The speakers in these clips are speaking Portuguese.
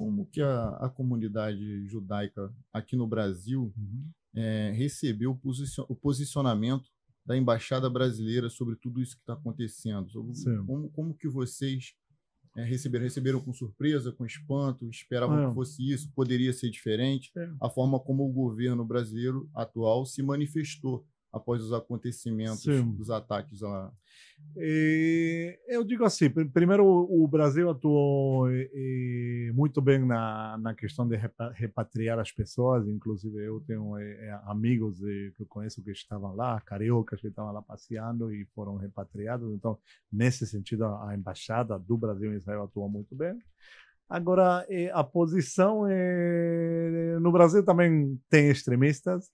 como que a, a comunidade judaica aqui no Brasil uhum. é, recebeu o posicionamento da embaixada brasileira sobre tudo isso que está acontecendo? Sobre, como, como que vocês é, receberam? Receberam com surpresa, com espanto? Esperavam ah, que fosse isso? Poderia ser diferente? É. A forma como o governo brasileiro atual se manifestou após os acontecimentos, Sim. os ataques lá? E, eu digo assim, primeiro o Brasil atuou e, muito bem na, na questão de repatriar as pessoas, inclusive eu tenho é, é, amigos que eu conheço que estavam lá, cariocas que estavam lá passeando e foram repatriados, então nesse sentido a embaixada do Brasil em Israel atuou muito bem. Agora, a posição é, no Brasil também tem extremistas,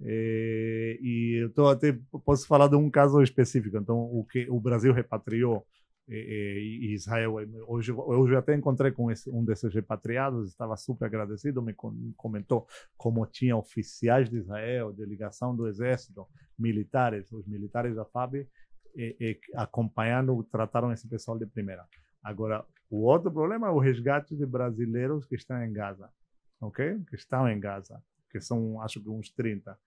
e, eh, e então até posso falar de um caso específico. Então o que o Brasil repatriou eh, eh, e, e Israel hoje hoje eu até encontrei com esse, um desses repatriados, estava super agradecido, me comentou como tinha oficiais de Israel, delegação do exército, militares, os militares da FAB acompanhando, trataram esse pessoal de primeira. Agora, o outro problema é o resgate de brasileiros que estão em Gaza, ok? Que estão em Gaza que são acho que uns 30.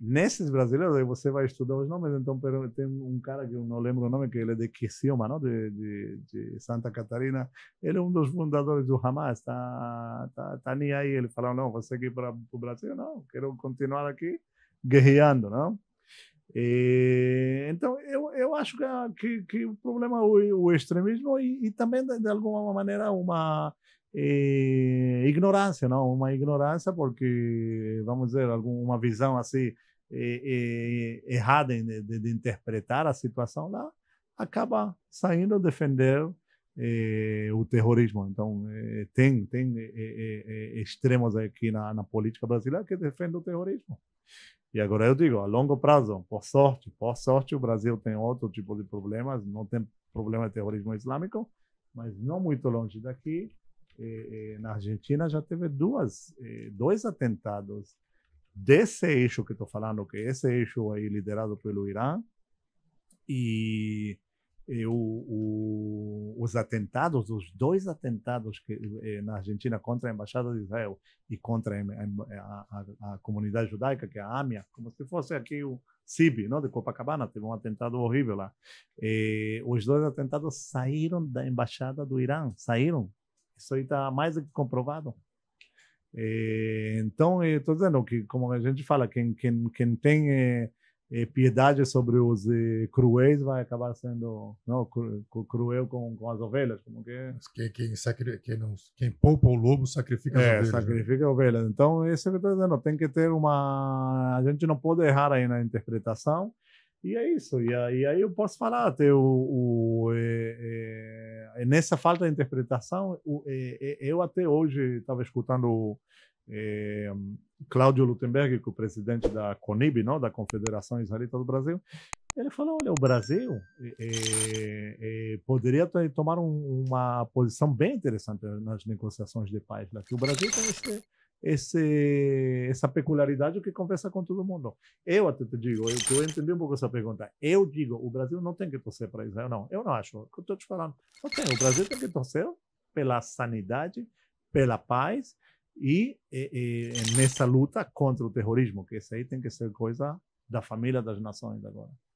Nesses brasileiros, aí você vai estudar os nomes, então tem um cara que eu não lembro o nome, que ele é de Criciúma, não? De, de, de, Santa Catarina. Ele é um dos fundadores do Hamas, tá, tá, tá nem aí. Ele falou, não, você quer ir para o Brasil? Não, quero continuar aqui guerreando, não? E, eh, então, eu, eu acho que, ah, que, que o problema é o, o extremismo e, e também, de, de, alguma maneira, uma eh, ignorância, não? Uma ignorância porque, vamos dizer, alguma visão assim eh, errada de, de, de interpretar a situação lá, acaba saindo defender é, o terrorismo. Então, é, tem, tem é, é, é, é, extremos aqui na, na, política brasileira que defendem o terrorismo. E agora eu digo, a longo prazo, por sorte, por sorte, o Brasil tem outro tipo de problemas, não tem problema de terrorismo islâmico, mas não muito longe daqui, na Argentina já teve duas, dois atentados desse eixo que estou falando, que é esse eixo aí liderado pelo Irã, e o, os atentados, os dois atentados que, eh, na Argentina contra a Embaixada de Israel e contra a, a, a, comunidade judaica, que é a AMIA, como se fosse aqui o CIB, não, né, de Copacabana, teve um atentado horrível lá. Eh, os dois atentados saíram da Embaixada do Irã, saíram. Isso aí está mais do que comprovado. E, eh, então, estou eh, dizendo que, como a gente fala, quem, quem, quem tem. Eh, piedade sobre os eh, cruéis vai acabar sendo não, cru, cruel com, com, as ovelhas. Como que... É? Quem, quem, sacri... quem, não, quem poupa o lobo sacrifica as é, ovelhas. Né? Sacrifica né? ovelhas. Então, isso que eu estou dizendo, tem que ter uma. A gente não pode errar aí na interpretação. E é isso. E, aí eu posso falar até o, o é, é, nessa falta de interpretação, o, é, eu até hoje estava escutando é, Cláudio Lutemberg, que é o presidente da CONIB, não, da Confederação Israelita do Brasil, ele falou: olha, o Brasil é, é, é poderia tomar um, uma posição bem interessante nas negociações de paz, o Brasil tem esse, esse, essa peculiaridade que conversa com todo mundo. Eu até te digo, eu, eu entendi um pouco essa pergunta. Eu digo, o Brasil não tem que torcer para Israel, não. Eu não acho. É eu estou te falando. Não tem. O Brasil tem que torcer pela sanidade, pela paz e, e, e nessa luta contra o terrorismo, que isso aí tem que ser coisa da família das nações agora.